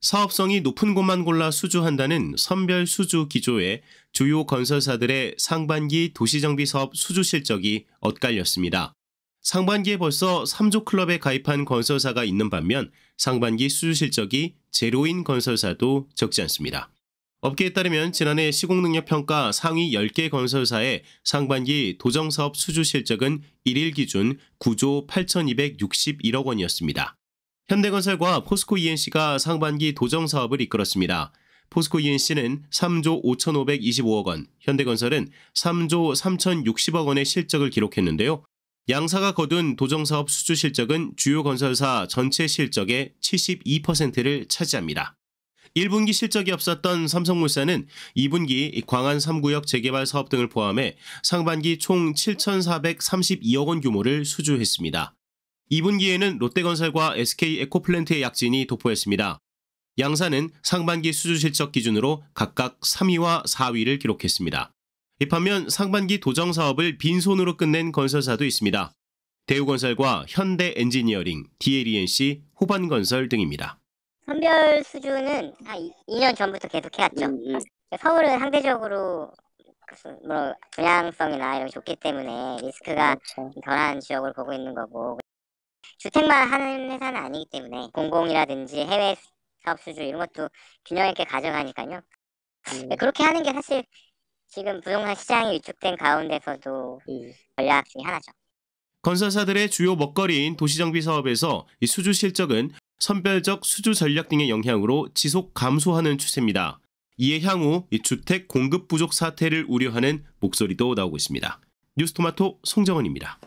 사업성이 높은 곳만 골라 수주한다는 선별 수주 기조에 주요 건설사들의 상반기 도시정비 사업 수주 실적이 엇갈렸습니다. 상반기에 벌써 3조 클럽에 가입한 건설사가 있는 반면 상반기 수주 실적이 제로인 건설사도 적지 않습니다. 업계에 따르면 지난해 시공능력평가 상위 10개 건설사의 상반기 도정사업 수주 실적은 1일 기준 9조 8,261억 원이었습니다. 현대건설과 포스코 ENC가 상반기 도정 사업을 이끌었습니다. 포스코 ENC는 3조 5,525억 원, 현대건설은 3조 3,060억 원의 실적을 기록했는데요. 양사가 거둔 도정사업 수주 실적은 주요 건설사 전체 실적의 72%를 차지합니다. 1분기 실적이 없었던 삼성물산은 2분기 광안 3구역 재개발 사업 등을 포함해 상반기 총 7,432억 원 규모를 수주했습니다. 2분기에는 롯데건설과 SK에코플랜트의 약진이 도포했습니다. 양사는 상반기 수주실적 기준으로 각각 3위와 4위를 기록했습니다. 이 반면 상반기 도정사업을 빈손으로 끝낸 건설사도 있습니다. 대우건설과 현대엔지니어링, DLENC, 호반건설 등입니다. 선별 수주는 한 2년 전부터 계속해왔죠. 음, 음. 서울은 상대적으로 뭐 분양성이나 이런 게 좋기 때문에 리스크가 그렇죠. 덜한 지역을 보고 있는 거고 주택만 하는 회사는 아니기 때문에 공공이라든지 해외 사업 수주 이런 것도 균형 있게 가져가니까요. 음. 네, 그렇게 하는 게 사실 지금 부동산 시장이 위축된 가운데서도 음. 전략 중의 하나죠. 건설사들의 주요 먹거리인 도시정비 사업에서 이 수주 실적은 선별적 수주 전략 등의 영향으로 지속 감소하는 추세입니다. 이에 향후 이 주택 공급 부족 사태를 우려하는 목소리도 나오고 있습니다. 뉴스토마토 송정원입니다.